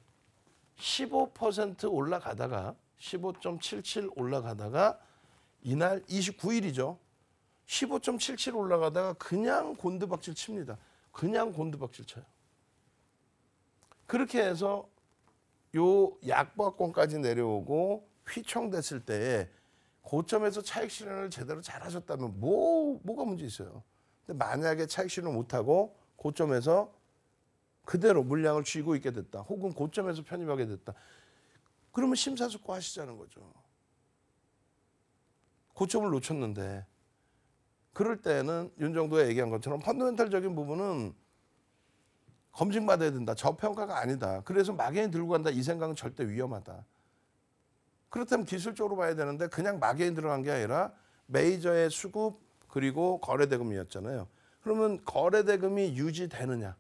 15% 올라가다가 15.77 올라가다가 이날 29일이죠. 15.77 올라가다가 그냥 곤두박질 칩니다. 그냥 곤두박질 쳐요. 그렇게 해서 요 약보합권까지 내려오고 휘청됐을 때에 고점에서 차익 실현을 제대로 잘 하셨다면 뭐, 뭐가 문제 있어요. 근데 만약에 차익 실현을 못하고 고점에서 그대로 물량을 쥐고 있게 됐다. 혹은 고점에서 편입하게 됐다. 그러면 심사숙고 하시자는 거죠. 고점을 놓쳤는데 그럴 때는 윤정도가 얘기한 것처럼 펀더멘탈적인 부분은 검증받아야 된다. 저평가가 아니다. 그래서 막연히 들고 간다. 이 생각은 절대 위험하다. 그렇다면 기술적으로 봐야 되는데 그냥 막연히 들어간 게 아니라 메이저의 수급 그리고 거래대금이었잖아요. 그러면 거래대금이 유지되느냐.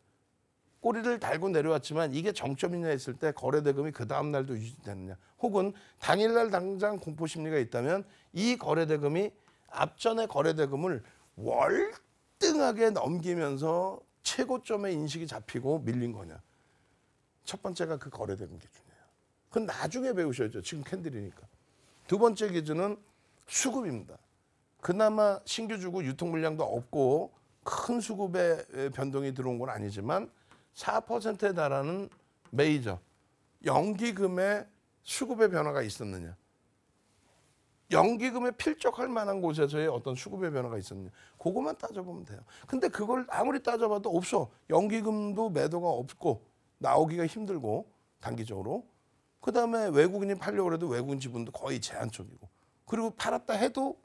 꼬리를 달고 내려왔지만 이게 정점이냐 했을 때 거래대금이 그 다음날도 유지되느냐. 혹은 당일날 당장 공포심리가 있다면 이 거래대금이 앞전에 거래대금을 월등하게 넘기면서 최고점의 인식이 잡히고 밀린 거냐. 첫 번째가 그 거래대금 기준이에요. 그건 나중에 배우셔야죠. 지금 캔들이니까. 두 번째 기준은 수급입니다. 그나마 신규 주고 유통 물량도 없고 큰 수급의 변동이 들어온 건 아니지만 4%에 달하는 메이저 연기금의 수급의 변화가 있었느냐. 연기금에 필적할 만한 곳에서의 어떤 수급의 변화가 있었느냐. 그것만 따져보면 돼요. 근데 그걸 아무리 따져봐도 없어. 연기금도 매도가 없고 나오기가 힘들고 단기적으로. 그다음에 외국인이 팔려고 해도 외국인 지분도 거의 제한적이고. 그리고 팔았다 해도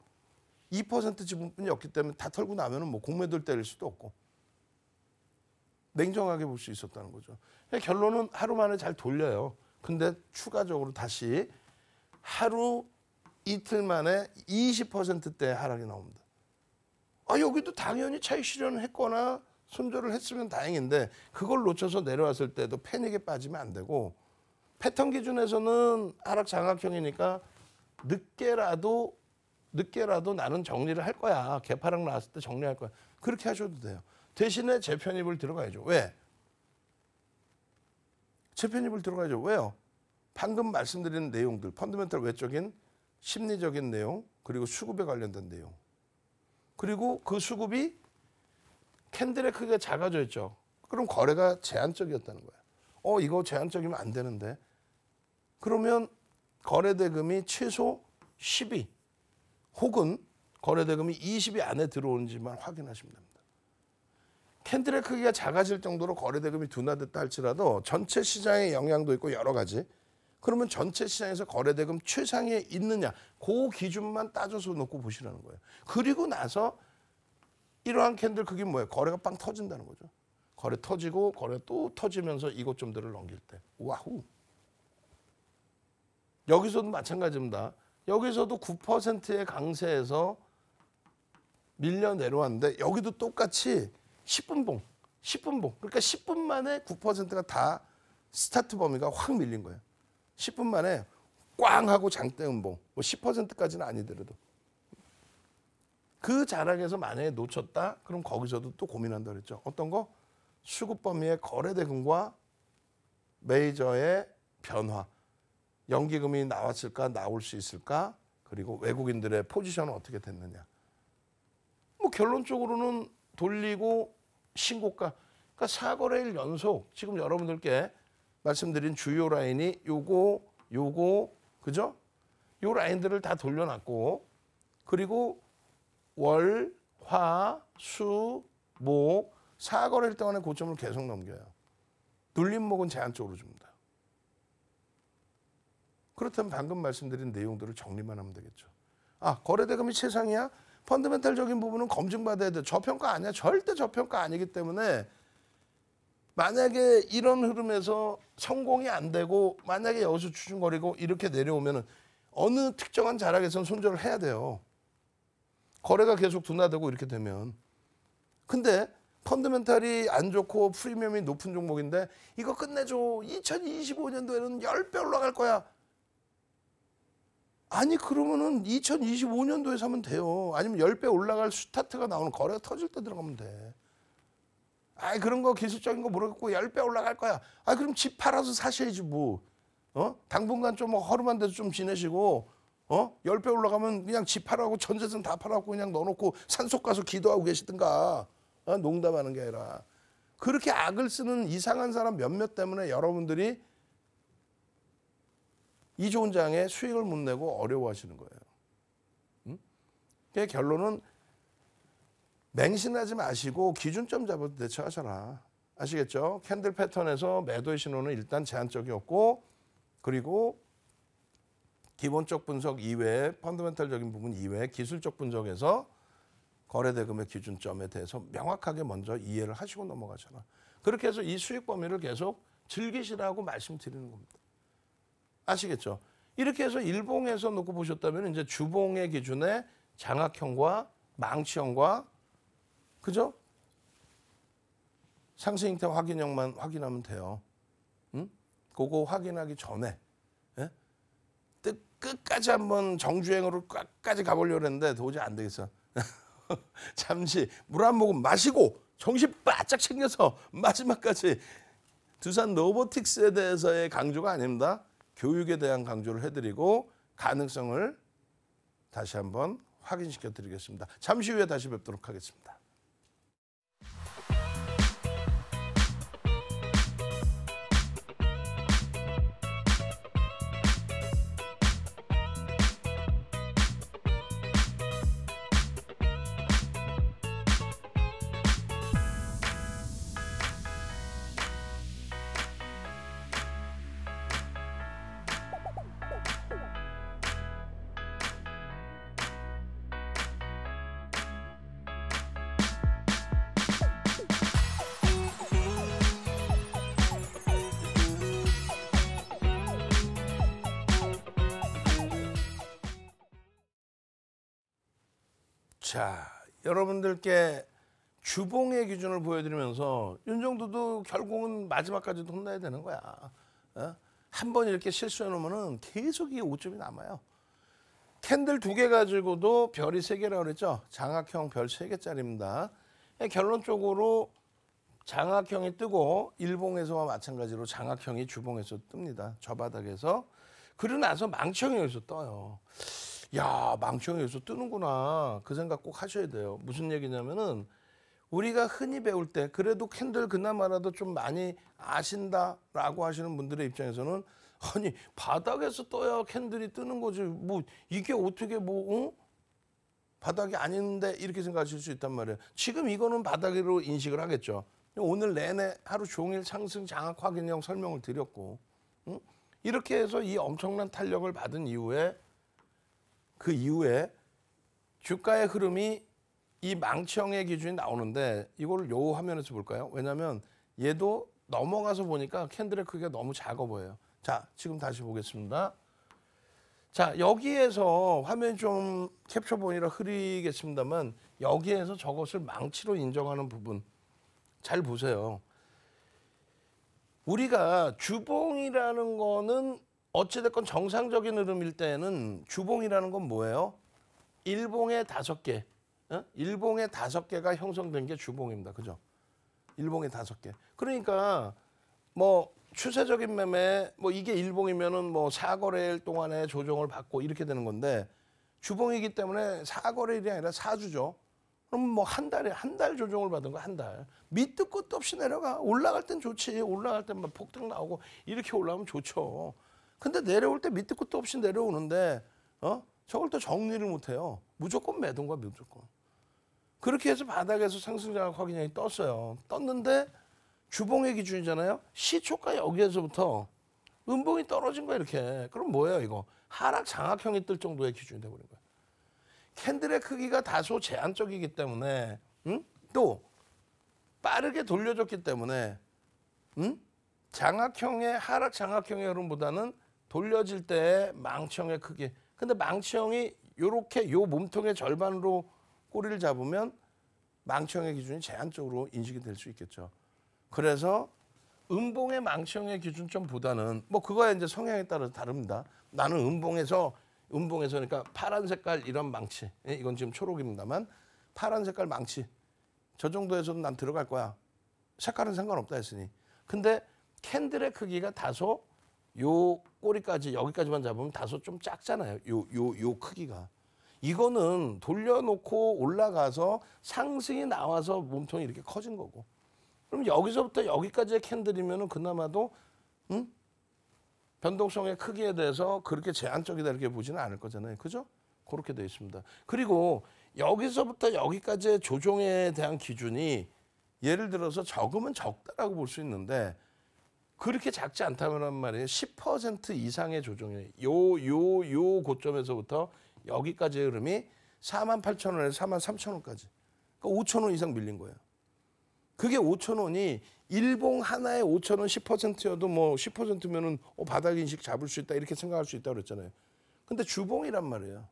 2% 지분뿐이 없기 때문에 다 털고 나면은 뭐 공매도를 때릴 수도 없고. 냉정하게 볼 수 있었다는 거죠. 그러니까 결론은 하루 만에 잘 돌려요. 근데 추가적으로 다시 하루 이틀 만에 20%대 하락이 나옵니다. 아, 여기도 당연히 차익 실현을 했거나 손절을 했으면 다행인데 그걸 놓쳐서 내려왔을 때도 패닉에 빠지면 안 되고 패턴 기준에서는 하락 장악형이니까 늦게라도 늦게라도 나는 정리를 할 거야. 개파락 나왔을 때 정리할 거야. 그렇게 하셔도 돼요. 대신에 재편입을 들어가야죠. 왜? 재편입을 들어가야죠. 왜요? 방금 말씀드린 내용들, 펀드멘털 외적인 심리적인 내용 그리고 수급에 관련된 내용 그리고 그 수급이 캔들의 크기가 작아져 있죠. 그럼 거래가 제한적이었다는 거야. 어 이거 제한적이면 안 되는데 그러면 거래대금이 최소 10이 혹은 거래대금이 20이 안에 들어오는지만 확인하시면 됩니다. 캔들의 크기가 작아질 정도로 거래대금이 둔화됐다 할지라도 전체 시장의 영향도 있고 여러 가지 그러면 전체 시장에서 거래대금 최상위에 있느냐 그 기준만 따져서 놓고 보시라는 거예요. 그리고 나서 이러한 캔들 그게 뭐예요? 거래가 빵 터진다는 거죠. 거래 터지고 거래 또 터지면서 이곳점들을 넘길 때 와우 여기서도 마찬가지입니다. 여기서도 9%의 강세에서 밀려 내려왔는데 여기도 똑같이 10분봉 10분봉 그러니까 10분 만에 9%가 다 스타트 범위가 확 밀린 거예요. 10분 만에 꽝 하고 장대음봉 뭐 10%까지는 아니더라도 그 자락에서 만약에 놓쳤다 그럼 거기서도 또 고민한다 그랬죠 어떤 거 수급 범위의 거래 대금과 메이저의 변화 연기금이 나왔을까 나올 수 있을까 그리고 외국인들의 포지션은 어떻게 됐느냐 뭐 결론적으로는 돌리고 신고가 그러니까 사거래일 연속 지금 여러분들께 말씀드린 주요 라인이 요거, 요거, 그죠? 요 라인들을 다 돌려놨고 그리고 월, 화, 수, 목, 사거래일 동안의 고점을 계속 넘겨요. 눌림목은 제한 쪽으로 줍니다. 그렇다면 방금 말씀드린 내용들을 정리만 하면 되겠죠. 아, 거래대금이 최상이야? 펀드멘탈적인 부분은 검증받아야 돼. 저평가 아니야. 절대 저평가 아니기 때문에 만약에 이런 흐름에서 성공이 안 되고 만약에 여기서 추중거리고 이렇게 내려오면 어느 특정한 자락에선 손절을 해야 돼요. 거래가 계속 둔화되고 이렇게 되면. 근데 펀드멘탈이 안 좋고 프리미엄이 높은 종목인데 이거 끝내줘. 2025년도에는 10배 올라갈 거야. 아니 그러면은 2025년도에 사면 돼요. 아니면 10배 올라갈 스타트가 나오는 거래가 터질 때 들어가면 돼. 아이 그런 거 기술적인 거 모르겠고 10배 올라갈 거야. 아 그럼 집 팔아서 사셔야지 뭐. 어? 당분간 좀 허름한 데서 좀 지내시고 어? 10배 올라가면 그냥 집 팔아고 전재산 다 팔아고 그냥 넣어놓고 산속 가서 기도하고 계시든가. 어? 농담하는 게 아니라. 그렇게 악을 쓰는 이상한 사람 몇몇 때문에 여러분들이 이조 원장의 수익을 못 내고 어려워하시는 거예요. 음? 결론은 맹신하지 마시고 기준점 잡아도 대처하셔라. 아시겠죠? 캔들 패턴에서 매도의 신호는 일단 제한적이었고 그리고 기본적 분석 이외에 펀드멘탈적인 부분 이외에 기술적 분석에서 거래대금의 기준점에 대해서 명확하게 먼저 이해를 하시고 넘어가잖아. 그렇게 해서 이 수익 범위를 계속 즐기시라고 말씀드리는 겁니다. 아시겠죠? 이렇게 해서 일봉에서 놓고 보셨다면 이제 주봉의 기준에 장악형과 망치형과 그죠? 상세 형태 확인형만 확인하면 돼요. 응? 그거 확인하기 전에 예? 끝까지 한번 정주행으로 끝까지 가보려고 했는데 도저히 안 되겠어. *laughs* 잠시 물 한 모금 마시고 정신 바짝 챙겨서 마지막까지 두산 로보틱스에 대해서의 강조가 아닙니다. 교육에 대한 강조를 해드리고 가능성을 다시 한번 확인시켜 드리겠습니다. 잠시 후에 다시 뵙도록 하겠습니다. 여러분들께 주봉의 기준을 보여드리면서 윤정도도 결국은 마지막까지도 혼나야 되는 거야. 어? 한번 이렇게 실수해 놓으면 계속 이 오점이 남아요. 캔들 두 개 가지고도 별이 세 개라고 그랬죠. 장악형 별 세 개짜리입니다. 예, 결론적으로 장악형이 뜨고 일봉에서와 마찬가지로 장악형이 주봉에서 뜹니다. 저 바닥에서. 그러 나서 망청이 여기서 떠요. 야 망치형이 여서 뜨는구나 그 생각 꼭 하셔야 돼요. 무슨 얘기냐면은 우리가 흔히 배울 때 그래도 캔들 그나마라도 좀 많이 아신다라고 하시는 분들의 입장에서는 아니 바닥에서 떠야 캔들이 뜨는 거지 뭐 이게 어떻게 뭐 응? 바닥이 아닌데 이렇게 생각하실 수 있단 말이에요. 지금 이거는 바닥으로 인식을 하겠죠. 오늘 내내 하루 종일 상승 장악 확인형 설명을 드렸고 응? 이렇게 해서 이 엄청난 탄력을 받은 이후에 그 이후에 주가의 흐름이 이 망치형의 기준이 나오는데 이걸 요 화면에서 볼까요? 왜냐하면 얘도 넘어가서 보니까 캔들의 크기가 너무 작아 보여요. 자, 지금 다시 보겠습니다. 자, 여기에서 화면 좀 캡처 보니라 흐리겠습니다만 여기에서 저것을 망치로 인정하는 부분 잘 보세요. 우리가 주봉이라는 거는 어찌됐건 정상적인 흐름일 때는 주봉이라는 건 뭐예요? 일봉에 다섯 개. 어? 일봉에 다섯 개가 형성된 게 주봉입니다. 그죠? 일봉에 다섯 개. 그러니까 뭐 추세적인 매매 뭐 이게 일봉이면은 뭐 사거래일 동안에 조정을 받고 이렇게 되는 건데 주봉이기 때문에 사거래일이 아니라 사주죠. 그럼 뭐한 달에 한 달 조정을 받은 거 한 달. 밑도 끝도 없이 내려가. 올라갈 땐 좋지. 올라갈 땐막 폭등 나오고 이렇게 올라오면 좋죠. 근데 내려올 때 밑에 끝도 없이 내려오는데 어? 저걸 또 정리를 못해요. 무조건 매도인 거야 무조건. 그렇게 해서 바닥에서 상승장을 확인량이 떴어요. 떴는데 주봉의 기준이잖아요. 시초가 여기에서부터 음봉이 떨어진 거야 이렇게. 그럼 뭐예요 이거? 하락 장악형이 뜰 정도의 기준이 돼버린 거야. 캔들의 크기가 다소 제한적이기 때문에 응? 또 빠르게 돌려줬기 때문에 응? 장악형의 하락 장악형의 흐름보다는 돌려질 때 망치형의 크기. 근데 망치형이 요렇게 요 몸통의 절반으로 꼬리를 잡으면 망치형의 기준이 제한적으로 인식이 될 수 있겠죠. 그래서 음봉의 망치형의 기준점보다는 뭐 그거야 이제 성향에 따라서 다릅니다. 나는 음봉에서 음봉에서 그러니까 파란 색깔 이런 망치. 예, 이건 지금 초록입니다만 파란 색깔 망치. 저 정도에서는 난 들어갈 거야. 색깔은 상관없다 했으니. 근데 캔들의 크기가 다소 요 꼬리까지 여기까지만 잡으면 다소 좀 작잖아요. 요 요, 요 크기가. 이거는 돌려놓고 올라가서 상승이 나와서 몸통이 이렇게 커진 거고. 그럼 여기서부터 여기까지의 캔들이면은 그나마도 응? 변동성의 크기에 대해서 그렇게 제한적이다 이렇게 보지는 않을 거잖아요. 그죠? 그렇게 되어 있습니다. 그리고 여기서부터 여기까지의 조종에 대한 기준이 예를 들어서 적으면 적다라고 볼 수 있는데 그렇게 작지 않다면 말이에요. 10% 이상의 조정이 요요요 고점에서부터 여기까지의 흐름이 4만 8천 원에서 4만 3천 원까지. 그러니까 5천 원 이상 밀린 거예요. 그게 5천 원이 일봉 하나에 5천 원 10%여도 뭐 10%면은 어, 바닥 인식 잡을 수 있다 이렇게 생각할 수 있다 그랬잖아요. 근데 주봉이란 말이에요.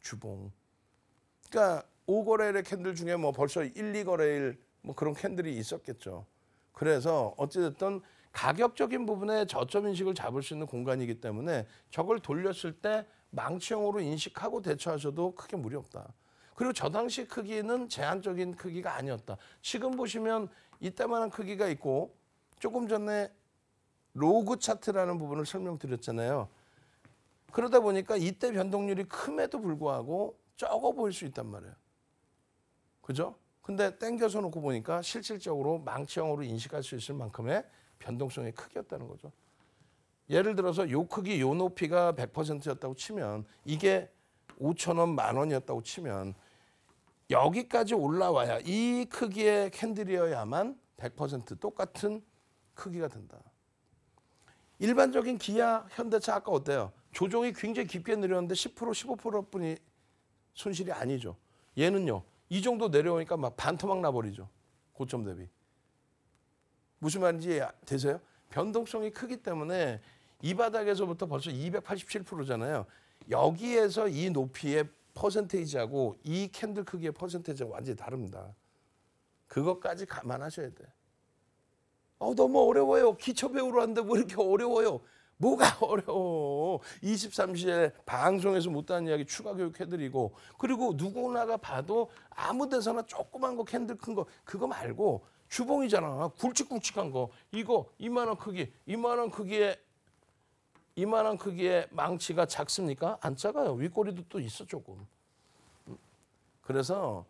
주봉. 그러니까 5거래일의 캔들 중에 뭐 벌써 1, 2거래일 뭐 그런 캔들이 있었겠죠. 그래서 어찌됐든 가격적인 부분에 저점 인식을 잡을 수 있는 공간이기 때문에 저걸 돌렸을 때 망치형으로 인식하고 대처하셔도 크게 무리 없다. 그리고 저 당시 크기는 제한적인 크기가 아니었다. 지금 보시면 이때만한 크기가 있고 조금 전에 로그 차트라는 부분을 설명드렸잖아요. 그러다 보니까 이때 변동률이 큼에도 불구하고 적어 보일 수 있단 말이에요. 그죠? 근데 땡겨서 놓고 보니까 실질적으로 망치형으로 인식할 수 있을 만큼의 변동성이 크기였다는 거죠. 예를 들어서 요 크기, 요 높이가 100%였다고 치면 이게 5천 원, 만 원이었다고 치면 여기까지 올라와야 이 크기의 캔들이어야만 100% 똑같은 크기가 된다. 일반적인 기아, 현대차 아까 어때요? 조종이 굉장히 깊게 내렸는데 10% 15%뿐이 손실이 아니죠. 얘는요. 이 정도 내려오니까 막 반토막 나버리죠. 고점 대비. 무슨 말인지 아, 되세요? 변동성이 크기 때문에 이 바닥에서부터 벌써 287%잖아요. 여기에서 이 높이의 퍼센테이지하고 이 캔들 크기의 퍼센테이지하 완전히 다릅니다. 그것까지 감안하셔야 돼. 어, 너무 어려워요. 기초 배우러 왔는데 왜 이렇게 어려워요? 뭐가 *laughs* 어려워. 23시에 방송에서 못다한 이야기 추가 교육해드리고 그리고 누구나가 봐도 아무 데서나 조그만 거 캔들 큰 거 그거 말고 주봉이잖아. 굵직굵직한 거. 이거 이만한 크기, 이만한 크기에 이만한 크기에 망치가 작습니까? 안 작아요. 윗꼬리도 또 있어 조금. 그래서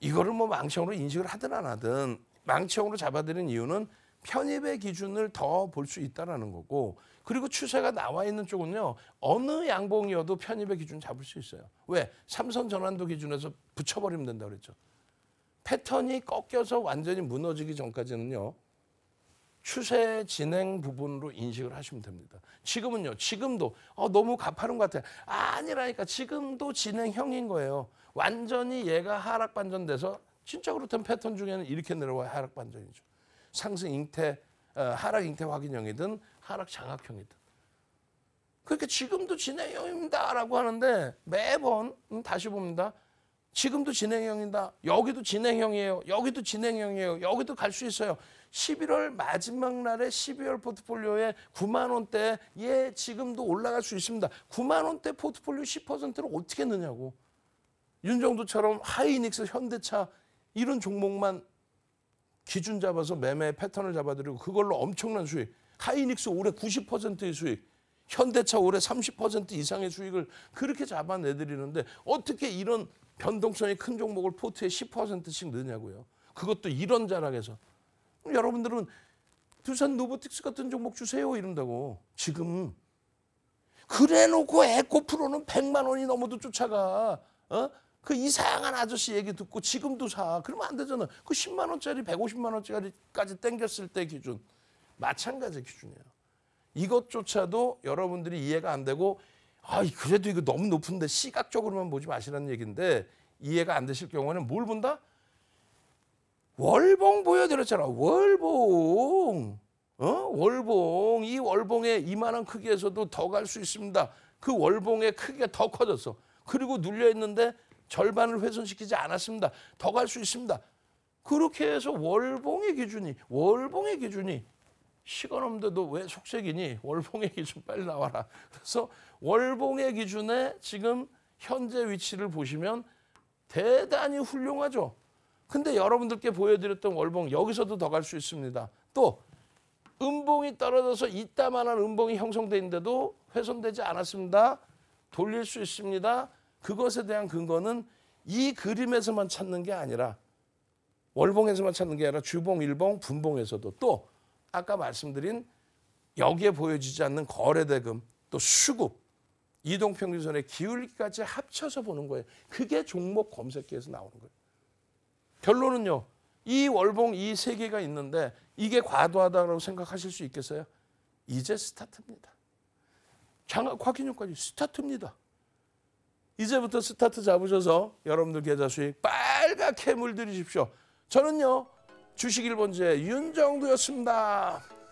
이거를 뭐 망치형으로 인식을 하든 안 하든 망치형으로 잡아들인 이유는 편입의 기준을 더 볼 수 있다라는 거고 그리고 추세가 나와 있는 쪽은요 어느 양봉이어도 편입의 기준 잡을 수 있어요 왜 삼선 전환도 기준에서 붙여버리면 된다 그랬죠 패턴이 꺾여서 완전히 무너지기 전까지는요 추세 진행 부분으로 인식을 하시면 됩니다 지금은요 지금도 어, 너무 가파른 것 같아요 아니라니까 지금도 진행형인 거예요 완전히 얘가 하락 반전돼서 진짜 그렇다면 패턴 중에는 이렇게 내려와야 하락 반전이죠 상승 잉태, 어, 하락 잉태 확인형이든 하락 장악형이든. 그렇게 지금도 진행형입니다라고 하는데 매번 음, 다시 봅니다. 지금도 진행형이다. 여기도 진행형이에요. 여기도 진행형이에요. 여기도 갈 수 있어요. 11월 마지막 날에 12월 포트폴리오에 9만 원대 예 지금도 올라갈 수 있습니다. 9만 원대 포트폴리오 10%를 어떻게 넣냐고. 윤정도처럼 하이닉스, 현대차 이런 종목만 기준 잡아서 매매 패턴을 잡아들이고 그걸로 엄청난 수익. 하이닉스 올해 90%의 수익. 현대차 올해 30% 이상의 수익을 그렇게 잡아내드리는데 어떻게 이런 변동성이 큰 종목을 포트에 10%씩 넣냐고요. 그것도 이런 자락에서. 여러분들은 두산 노보틱스 같은 종목 주세요 이런다고 지금 그래놓고 에코프로는 100만 원이 넘어도 쫓아가 어? 그 이상한 아저씨 얘기 듣고 지금도 사. 그러면 안 되잖아. 그 10만 원짜리, 150만 원짜리까지 땡겼을 때 기준. 마찬가지 기준이에요. 이것조차도 여러분들이 이해가 안 되고 아, 그래도 이거 너무 높은데 시각적으로만 보지 마시라는 얘기인데 이해가 안 되실 경우에는 뭘 본다? 월봉 보여드렸잖아. 월봉. 어? 월봉. 이 월봉의 이만한 크기에서도 더 갈 수 있습니다. 그 월봉의 크기가 더 커졌어. 그리고 눌려 있는데 절반을 훼손시키지 않았습니다. 더 갈 수 있습니다. 그렇게 해서 월봉의 기준이 월봉의 기준이 시간 없는데도 왜 속색이니 월봉의 기준 빨리 나와라. 그래서 월봉의 기준에 지금 현재 위치를 보시면 대단히 훌륭하죠. 근데 여러분들께 보여드렸던 월봉 여기서도 더 갈 수 있습니다. 또 음봉이 떨어져서 이따만한 음봉이 형성돼 있는데도 훼손되지 않았습니다. 돌릴 수 있습니다. 그것에 대한 근거는 이 그림에서만 찾는 게 아니라 월봉에서만 찾는 게 아니라 주봉, 일봉, 분봉에서도 또 아까 말씀드린 여기에 보여지지 않는 거래대금 또 수급 이동평균선의 기울기까지 합쳐서 보는 거예요. 그게 종목 검색기에서 나오는 거예요. 결론은요. 이 월봉 이 세 개가 있는데 이게 과도하다고 생각하실 수 있겠어요? 이제 스타트입니다. 장학 확인율까지 스타트입니다. 이제부터 스타트 잡으셔서 여러분들 계좌 수익 빨갛게 물들이십시오. 저는요 주식 일본제 윤정도였습니다.